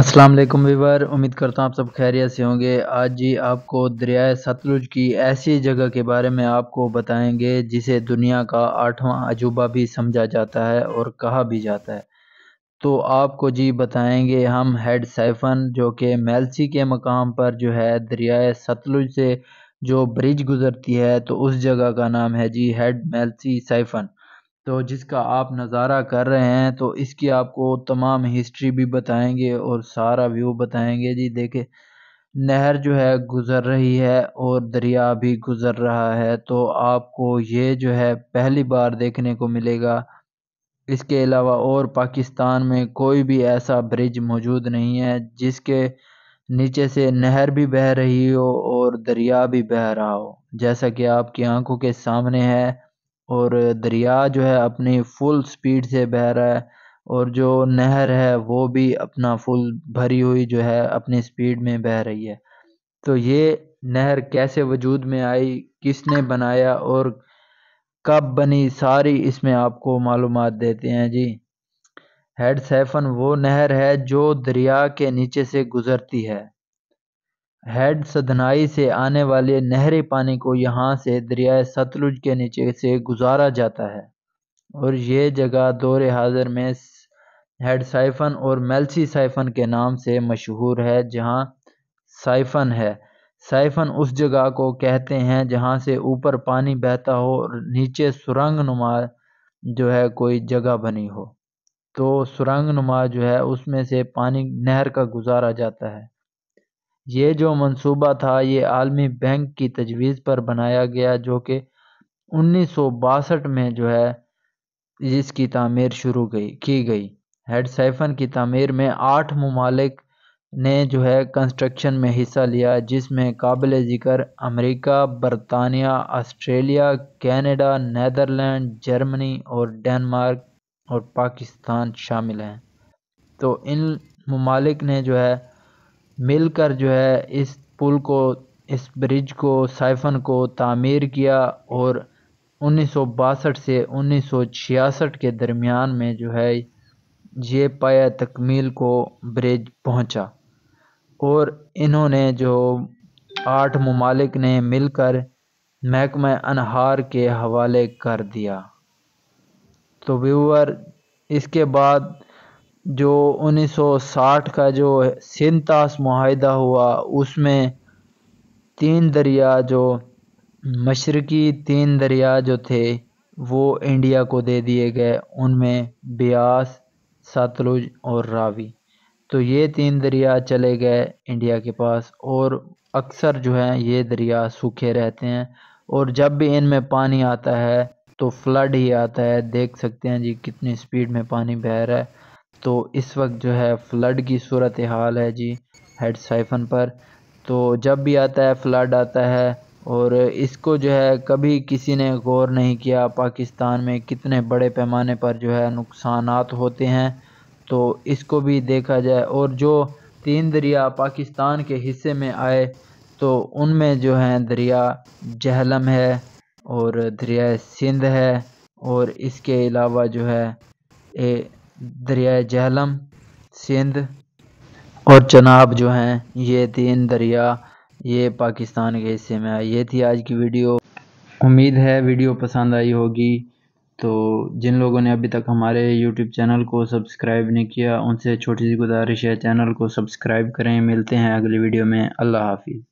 Aslam Weaver उम्मीद करता हूँ आप सब खैरियत से होंगे आज जी आपको दरियाए सतलुज की ऐसी जगह के बारे में आपको बताएंगे जिसे दुनिया का आठवां अजूबा भी समझा जाता है और कहा भी जाता है तो आपको जी बताएंगे हम हेड सैफन जो कि मेलसी के मकाम पर जो है दरियाए सतलुज से जो ब्रिज गुजरती है तो उस जगह का नाम है जी हेड मेलसी सैफन तो जिसका आप नज़ारा कर रहे हैं तो इसकी आपको तमाम हिस्ट्री भी बताएंगे और सारा व्यू बताएंगे जी देखे नहर जो है गुज़र रही है और दरिया भी गुज़र रहा है तो आपको ये जो है पहली बार देखने को मिलेगा इसके अलावा और पाकिस्तान में कोई भी ऐसा ब्रिज मौजूद नहीं है जिसके नीचे से नहर भी बह रही हो और दरिया भी बह रहा हो जैसा कि आपकी आंखों के सामने है और दरिया जो है अपनी फुल स्पीड से बह रहा है और जो नहर है वो भी अपना फुल भरी हुई जो है अपनी स्पीड में बह रही है तो ये नहर कैसे वजूद में आई किसने बनाया और कब बनी सारी इसमें आपको मालूम देते हैं जी हेड सैफन वो नहर है जो दरिया के नीचे से गुज़रती है हेड सधनाई से आने वाले नहरी पानी को यहाँ से दरियाए सतलुज के नीचे से गुजारा जाता है और ये जगह दौर हाजिर में हेड साइफन और मेलसी साइफन के नाम से मशहूर है जहाँ साइफन है साइफन उस जगह को कहते हैं जहाँ से ऊपर पानी बहता हो और नीचे सुरंग नुमा जो है कोई जगह बनी हो तो सुरंग नुमा जो है उसमें से पानी नहर का गुजारा जाता है ये जो मंसूबा था ये आलमी बैंक की तजवीज़ पर बनाया गया जो कि उन्नीस सौ बासठ में जो है इसकी तमीर शुरू गई की गई हेड सैफन की तमीर में आठ ममालिक ने जो है कंस्ट्रक्शन में हिस्सा लिया जिसमें काबिल ज़िक्र अमेरिका बरतानिया ऑस्ट्रेलिया कनाडा नदरलैंड जर्मनी और डेनमार्क और पाकिस्तान शामिल हैं तो इन ममालिक ने जो है मिलकर जो है इस पुल को इस ब्रिज को साइफन को तामीर किया और उन्नीस सौ बासठ से उन्नीस सौ छियासठ के दरमियान में जो है ये पाया तकमील को ब्रिज पहुंचा और इन्होंने जो आठ ममालिक ने मिलकर महकम अनहार के हवाले कर दिया तो व्यूअर इसके बाद जो 1960 का जो सिंतास माहिदा हुआ उसमें तीन दरिया जो मशरकी तीन दरिया जो थे वो इंडिया को दे दिए गए उनमें ब्यास सतलुज और रावी तो ये तीन दरिया चले गए इंडिया के पास और अक्सर जो है ये दरिया सूखे रहते हैं और जब भी इनमें पानी आता है तो फ्लड ही आता है देख सकते हैं जी कितनी स्पीड में पानी बह रहा है तो इस वक्त जो है फ़्लड की सूरत हाल है जी हेड साइफन पर तो जब भी आता है फ्लड आता है और इसको जो है कभी किसी ने गौर नहीं किया पाकिस्तान में कितने बड़े पैमाने पर जो है नुकसान होते हैं तो इसको भी देखा जाए और जो तीन दरिया पाकिस्तान के हिस्से में आए तो उनमें जो है दरिया जहलम है और दरिया सिंध है और इसके अलावा जो है ए दरिया जहलम सिंध और चनाब जो हैं ये तीन दरिया ये पाकिस्तान के हिस्से में आई ये थी आज की वीडियो उम्मीद है वीडियो पसंद आई होगी तो जिन लोगों ने अभी तक हमारे यूट्यूब चैनल को सब्सक्राइब नहीं किया उनसे छोटी सी गुजारिश है चैनल को सब्सक्राइब करें मिलते हैं अगली वीडियो में अल्लाह हाफिज़